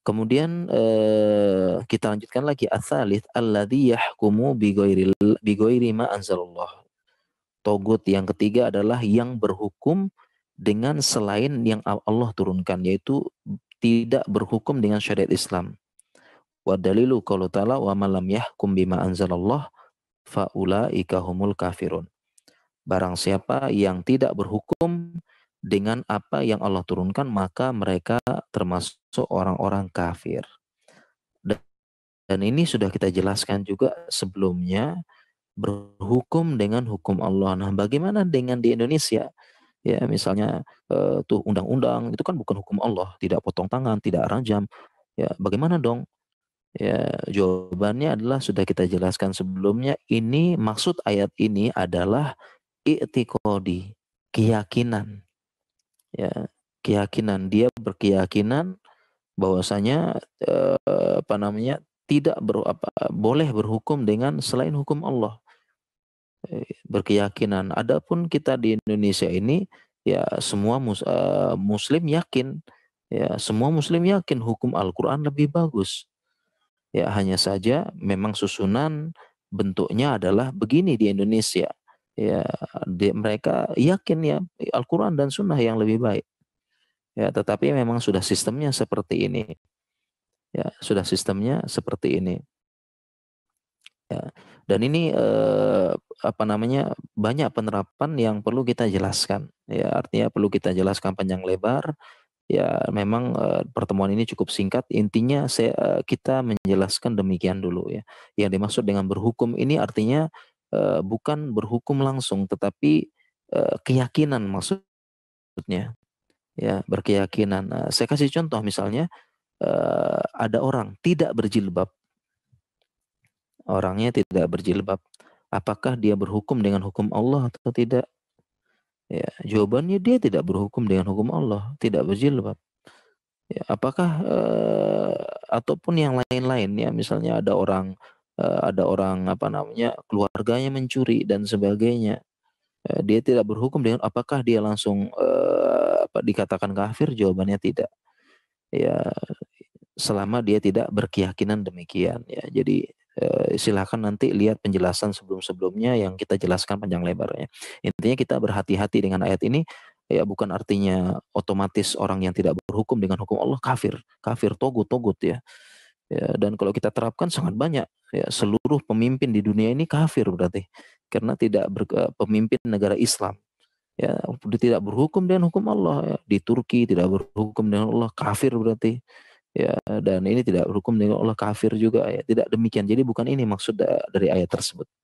Kemudian eh, kita lanjutkan lagi asalith alladhi yahkumu bigoiri bigoiri ma Togut yang ketiga adalah yang berhukum dengan selain yang Allah turunkan yaitu tidak berhukum dengan syariat Islam. Wa dalilu qaulu ta'ala wa malam yahkum bima anzalallah ika humul kafirun. Barang siapa yang tidak berhukum dengan apa yang Allah turunkan maka mereka termasuk orang-orang kafir. Dan ini sudah kita jelaskan juga sebelumnya berhukum dengan hukum Allah. Nah, bagaimana dengan di Indonesia? Ya, misalnya eh, tuh undang-undang itu kan bukan hukum Allah, tidak potong tangan, tidak ranjam. Ya, bagaimana dong? Ya, jawabannya adalah sudah kita jelaskan sebelumnya. Ini maksud ayat ini adalah i'tiqadi, keyakinan ya keyakinan dia berkeyakinan bahwasanya eh, apa namanya tidak ber, apa, boleh berhukum dengan selain hukum Allah eh, berkeyakinan. Adapun kita di Indonesia ini ya semua mus, eh, Muslim yakin ya semua Muslim yakin hukum Al-Quran lebih bagus. Ya hanya saja memang susunan bentuknya adalah begini di Indonesia ya di, mereka yakin ya Al-Quran dan Sunnah yang lebih baik ya tetapi memang sudah sistemnya seperti ini ya sudah sistemnya seperti ini ya dan ini eh, apa namanya banyak penerapan yang perlu kita jelaskan ya artinya perlu kita jelaskan panjang lebar ya memang eh, pertemuan ini cukup singkat intinya saya eh, kita menjelaskan demikian dulu ya yang dimaksud dengan berhukum ini artinya Eh, bukan berhukum langsung tetapi eh, keyakinan maksudnya ya berkeyakinan eh, saya kasih contoh misalnya ada orang tidak berjilbab orangnya tidak berjilbab apakah dia berhukum dengan hukum Allah atau tidak ya jawabannya dia tidak berhukum dengan hukum Allah tidak berjilbab ya, apakah ataupun yang lain-lain ya misalnya ada orang Eh, ada orang apa namanya keluarganya mencuri dan sebagainya eh, dia tidak berhukum dengan apakah dia langsung eh, apa dikatakan kafir jawabannya tidak ya selama dia tidak berkeyakinan demikian ya jadi eh, silahkan nanti lihat penjelasan sebelum-sebelumnya yang kita jelaskan panjang lebarnya intinya kita berhati-hati dengan ayat ini ya bukan artinya otomatis orang yang tidak berhukum dengan hukum Allah kafir kafir togut togut ya Ya, dan kalau kita terapkan sangat banyak ya seluruh pemimpin di dunia ini kafir berarti karena tidak ber, eh, pemimpin negara Islam ya tidak berhukum dengan hukum Allah ya. di Turki tidak berhukum dengan Allah kafir berarti ya dan ini tidak berhukum dengan Allah kafir juga ya tidak demikian jadi bukan ini maksud eh, dari ayat tersebut